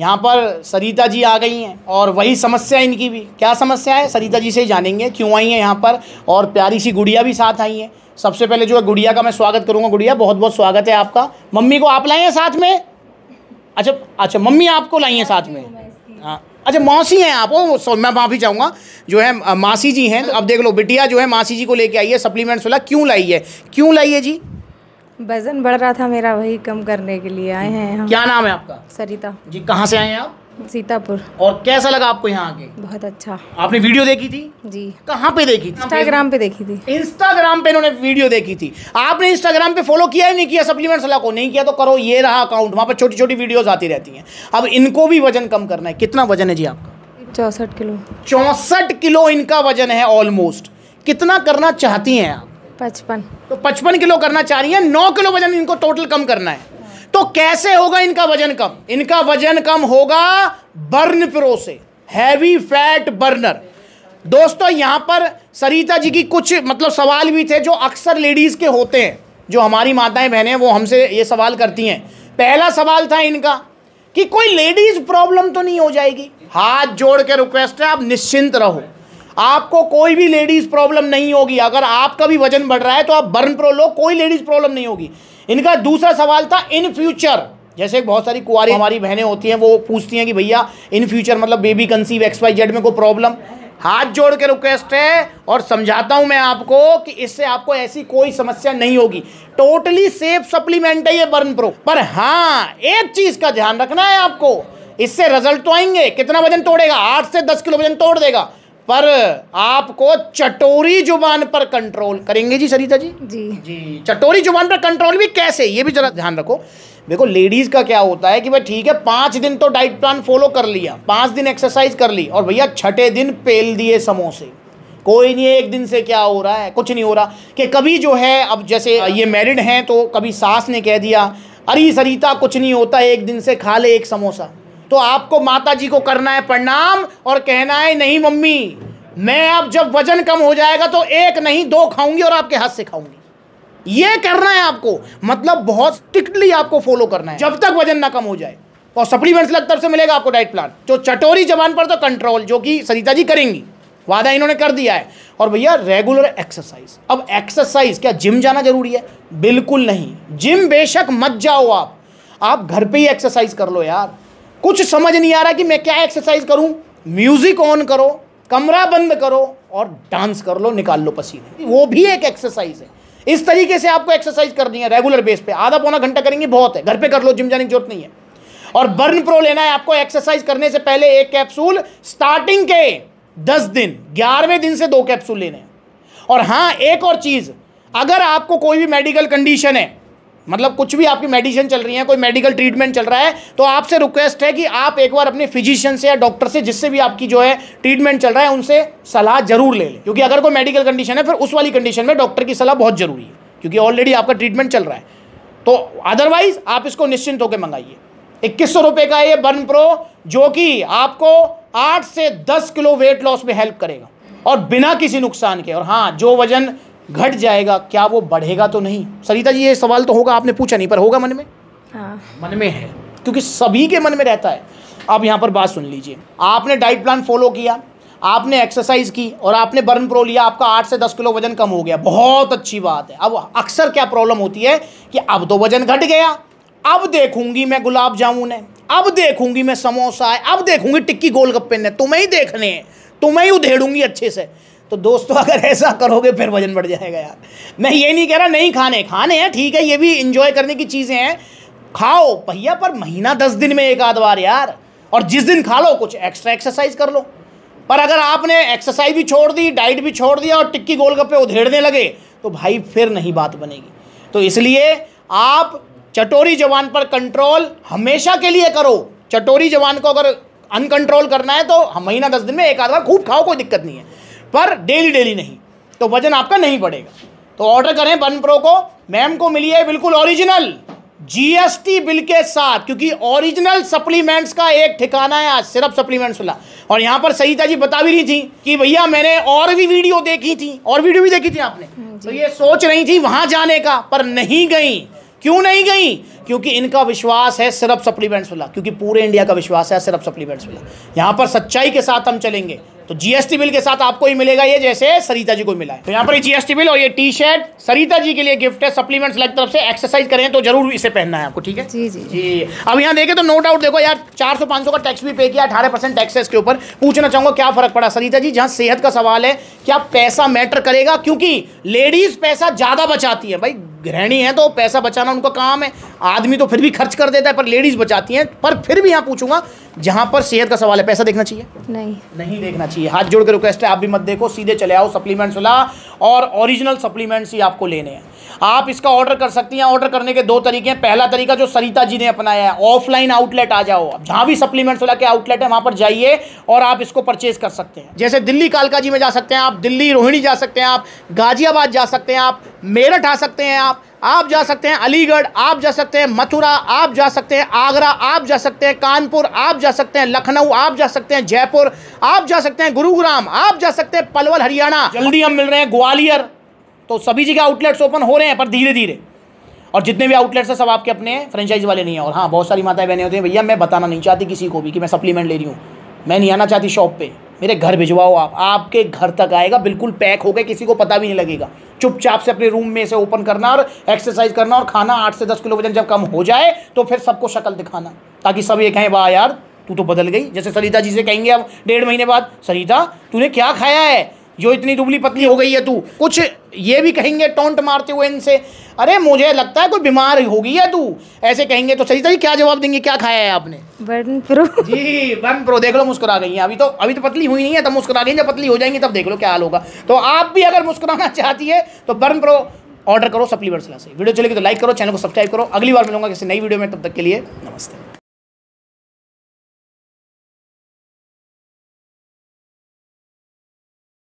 यहाँ पर सरिता जी आ गई हैं और वही समस्या है इनकी भी क्या समस्या है सरिता जी से ही जानेंगे क्यों आई हैं यहाँ पर और प्यारी सी गुड़िया भी साथ आई हैं सबसे पहले जो है गुड़िया का मैं स्वागत करूँगा गुड़िया बहुत बहुत स्वागत है आपका मम्मी को आप लाई हैं साथ में अच्छा अच्छा मम्मी आपको लाई हैं साथ में हाँ अच्छा मौसी हैं आप ओ मैं माफ़ी चाहूँगा जो है मासी जी हैं अब देख लो बिटिया जो है मासी जी को लेके आई है सप्लीमेंट्स वाला क्यों लाई है क्यों लाई है जी वजन बढ़ रहा था मेरा वही कम करने के लिए आए हैं हम क्या नाम है आपका सरिता जी कहाँ से आए हैं आप सीतापुर और कैसा लगा आपको यहाँ आके बहुत अच्छा आपने वीडियो देखी थी जी कहाँ पे देखी थी इंस्टाग्राम पे देखी थी इंस्टाग्राम पे इन्होंने वीडियो देखी थी आपने इंस्टाग्राम पे फॉलो किया ही नहीं किया सप्लीमेंट सलाह को नहीं किया तो करो ये रहा अकाउंट वहाँ पर छोटी छोटी वीडियोज आती रहती है अब इनको भी वजन कम करना है कितना वजन है जी आपका चौसठ किलो चौंसठ किलो इनका वजन है ऑलमोस्ट कितना करना चाहती हैं आप पचपन तो पचपन किलो करना चाह रही है नौ किलो वजन इनको टोटल कम करना है तो कैसे होगा इनका वजन कम इनका वजन कम होगा बर्न प्रो से हैवी फैट बर्नर दोस्तों यहाँ पर सरिता जी की कुछ मतलब सवाल भी थे जो अक्सर लेडीज़ के होते हैं जो हमारी माताएं बहनें वो हमसे ये सवाल करती हैं पहला सवाल था इनका कि कोई लेडीज़ प्रॉब्लम तो नहीं हो जाएगी हाथ जोड़ के रिक्वेस्ट है आप निश्चिंत रहो आपको कोई भी लेडीज़ प्रॉब्लम नहीं होगी अगर आपका भी वजन बढ़ रहा है तो आप बर्न प्रो लो कोई लेडीज़ प्रॉब्लम नहीं होगी इनका दूसरा सवाल था इन फ्यूचर जैसे बहुत सारी कुआरी हमारी बहनें होती हैं वो पूछती हैं कि भैया इन फ्यूचर मतलब baby conceive X Y Z में कोई प्रॉब्लम हाथ जोड़ के रिक्वेस्ट है और समझाता हूं मैं आपको कि इससे आपको ऐसी कोई समस्या नहीं होगी टोटली सेफ सप्लीमेंट है ये बर्न प्रो पर हाँ एक चीज़ का ध्यान रखना है आपको इससे रिजल्ट तो आएंगे कितना वजन तोड़ेगा आठ से दस किलो वजन तोड़ देगा पर आपको चटोरी जुबान पर कंट्रोल करेंगे जी सरिता जी जी जी चटोरी जुबान पर कंट्रोल भी कैसे ये भी जरा ध्यान रखो देखो लेडीज का क्या होता है कि भाई ठीक है पांच दिन तो डाइट प्लान फॉलो कर लिया पाँच दिन एक्सरसाइज कर ली और भैया छठे दिन पेल दिए समोसे कोई नहीं एक दिन से क्या हो रहा है कुछ नहीं हो रहा कि कभी जो है अब जैसे ये मैरिड हैं तो कभी सास ने कह दिया अरे सरिता कुछ नहीं होता एक दिन से खा ले एक समोसा तो आपको माता जी को करना है प्रणाम और कहना है नहीं मम्मी मैं अब जब वजन कम हो जाएगा तो एक नहीं दो खाऊंगी और आपके हाथ से खाऊंगी ये करना है आपको मतलब बहुत स्ट्रिक्टली आपको फॉलो करना है जब तक वजन ना कम हो जाए और सप्लीमेंट्स अलग तरफ से मिलेगा आपको डाइट प्लान जो चटोरी जबान पर तो कंट्रोल जो कि सरिता जी करेंगी वादा इन्होंने कर दिया है और भैया रेगुलर एक्सरसाइज अब एक्सरसाइज क्या जिम जाना जरूरी है बिल्कुल नहीं जिम बेशक मत जाओ आप आप घर पे ही एक्सरसाइज कर लो यार कुछ समझ नहीं आ रहा कि मैं क्या एक्सरसाइज करूं म्यूजिक ऑन करो कमरा बंद करो और डांस कर लो निकाल लो पसीने वो भी एक एक्सरसाइज है इस तरीके से आपको एक्सरसाइज करनी है रेगुलर बेस पे आधा पौना घंटा करेंगे बहुत है घर पे कर लो जिम जाने की जरूरत नहीं है और बर्न प्रो लेना है आपको एक्सरसाइज करने से पहले एक कैप्सूल स्टार्टिंग के दस दिन ग्यारहवें दिन से दो कैप्सूल लेने हैं और हाँ एक और चीज़ अगर आपको कोई भी मेडिकल कंडीशन है मतलब कुछ भी आपकी मेडिसिन चल रही है कोई मेडिकल ट्रीटमेंट चल रहा है तो आपसे रिक्वेस्ट है कि आप एक बार अपने फिजिशियन से या डॉक्टर से जिससे भी आपकी जो है ट्रीटमेंट चल रहा है उनसे सलाह जरूर ले लें क्योंकि अगर कोई मेडिकल कंडीशन है फिर उस वाली कंडीशन में डॉक्टर की सलाह बहुत ज़रूरी है क्योंकि ऑलरेडी आपका ट्रीटमेंट चल रहा है तो अदरवाइज आप इसको निश्चिंत होकर मंगाइए इक्कीस सौ रुपये का ये बर्न प्रो जो कि आपको आठ से दस किलो वेट लॉस में हेल्प करेगा और बिना किसी नुकसान के और हाँ जो वजन घट जाएगा क्या वो बढ़ेगा तो नहीं सरिता जी ये सवाल तो होगा आपने पूछा नहीं पर होगा मन में हाँ मन में है क्योंकि सभी के मन में रहता है अब यहाँ पर बात सुन लीजिए आपने डाइट प्लान फॉलो किया आपने एक्सरसाइज की और आपने बर्न प्रो लिया आपका आठ से दस किलो वजन कम हो गया बहुत अच्छी बात है अब अक्सर क्या प्रॉब्लम होती है कि अब तो वजन घट गया अब देखूंगी मैं गुलाब जामुन है अब देखूंगी मैं समोसा है अब देखूंगी टिक्की गोलगप्पे ने तुम्हें ही देखने हैं तुम्हें ही उधेड़ूंगी अच्छे से तो दोस्तों तो अगर ऐसा करोगे फिर वजन बढ़ जाएगा यार मैं ये नहीं कह रहा नहीं खाने खाने हैं ठीक है ये भी इंजॉय करने की चीज़ें हैं खाओ भैया पर महीना दस दिन में एक आध बार यार और जिस दिन खा लो कुछ एक्स्ट्रा एक्सरसाइज कर लो पर अगर आपने एक्सरसाइज भी छोड़ दी डाइट भी छोड़ दिया और टिक्की गोलगप्पे उधेड़ने लगे तो भाई फिर नहीं बात बनेगी तो इसलिए आप चटोरी जवान पर कंट्रोल हमेशा के लिए करो चटोरी जवान को अगर अनकंट्रोल करना है तो महीना दस दिन में एक आध बार खूब खाओ कोई दिक्कत नहीं है पर डेली डेली नहीं तो वजन आपका नहीं बढ़ेगा तो ऑर्डर करें बन प्रो को मैम को मिली है बिल्कुल ओरिजिनल जीएसटी बिल के साथ क्योंकि ओरिजिनल सप्लीमेंट्स का एक ठिकाना है आज सिर्फ सप्लीमेंट्स वाला और यहाँ पर सहीता जी बता भी रही थी कि भैया मैंने और भी वीडियो देखी थी और वीडियो भी देखी थी आपने हम्म, तो ये सोच रही थी वहां जाने का पर नहीं गई क्यों नहीं गई क्योंकि इनका विश्वास है सिर्फ सप्लीमेंट्स वाला क्योंकि पूरे इंडिया का विश्वास है सिर्फ सप्लीमेंट्स वाला यहाँ पर सच्चाई के साथ हम चलेंगे तो जीएसटी बिल के साथ आपको ही मिलेगा ये जैसे सरिता जी को मिला है तो यहाँ पर जीएसटी बिल और ये टी शर्ट सरिता जी के लिए गिफ्ट है सप्लीमेंट्स लग तरफ से एक्सरसाइज करें तो जरूर इसे पहनना है आपको ठीक है जी जी जी अब यहाँ देखे तो नो डाउट देखो यार चार सौ का टैक्स भी पे किया अठारह परसेंट टैक्स ऊपर पूछना चाहूंगा क्या फर्क पड़ा सरिता जी जहाँ सेहत का सवाल है क्या पैसा मैटर करेगा क्योंकि लेडीज पैसा ज्यादा बचाती है भाई गृहिणी हैं तो पैसा बचाना उनका काम है आदमी तो फिर भी खर्च कर देता है पर लेडीज़ बचाती हैं पर फिर भी यहाँ पूछूंगा जहाँ पर सेहत का सवाल है पैसा देखना चाहिए नहीं नहीं देखना चाहिए हाथ जोड़ के रिक्वेस्ट है आप भी मत देखो सीधे चले आओ सप्लीमेंट्स ला और ओरिजिनल सप्लीमेंट्स ही आपको लेने हैं आप इसका ऑर्डर कर सकती हैं ऑर्डर करने के दो तरीके हैं पहला तरीका जो सरिता जी ने अपनाया है ऑफलाइन आउटलेट आ जाओ आप जहाँ भी सप्लीमेंट्स वाला के आउटलेट है वहाँ पर जाइए और आप इसको परचेज कर सकते हैं जैसे दिल्ली कालका जी में जा सकते हैं आप दिल्ली रोहिणी जा सकते हैं आप गाजियाबाद जा सकते हैं आप मेरठ आ सकते हैं आप आप जा सकते हैं अलीगढ़ आप जा सकते हैं मथुरा आप जा सकते हैं आगरा आप जा सकते हैं कानपुर आप जा सकते हैं लखनऊ आप जा सकते हैं जयपुर आप जा सकते हैं गुरुग्राम आप जा सकते हैं पलवल हरियाणा जल्दी हम मिल रहे हैं ग्वालियर तो सभी जगह आउटलेट्स ओपन हो रहे हैं पर धीरे धीरे और जितने भी आउटलेट्स हैं सब आपके अपने फ्रेंचाइज वाले नहीं हैं और हाँ बहुत सारी माताएं बहनें होती हैं भैया मैं बताना नहीं चाहती किसी को भी कि मैं सप्लीमेंट ले रही हूँ मैं नहीं आना चाहती शॉप पे मेरे घर भिजवाओ आप आपके घर तक आएगा बिल्कुल पैक हो गया किसी को पता भी नहीं लगेगा चुपचाप से अपने रूम में से ओपन करना और एक्सरसाइज करना और खाना आठ से दस किलो वजन जब कम हो जाए तो फिर सबको शक्ल दिखाना ताकि सब ये कहें वाह यार तू तो बदल गई जैसे सरिता जी से कहेंगे अब डेढ़ महीने बाद सरिता तूने क्या खाया है जो इतनी दुबली पतली हो गई है तू कुछ ये भी कहेंगे टोंट मारते हुए इनसे अरे मुझे लगता है कोई बीमार होगी है तू ऐसे कहेंगे तो सही सही क्या जवाब देंगे क्या खाया है आपने बर्न प्रो जी बर्न प्रो देख लो मुस्कुरा गई हैं अभी तो अभी तो पतली हुई नहीं है तब मुस्कुरा गई जब पतली हो जाएंगी तब देख लो क्या हाल होगा तो आप भी अगर मुस्कुराना चाहती है तो बर्न प्रो ऑर्डर करो सप्लीवर्सला से वीडियो चलेगी तो लाइक करो चैनल को सब्सक्राइब करो अगली बार मिलूंगा किसी नई वीडियो में तब तक के लिए नमस्ते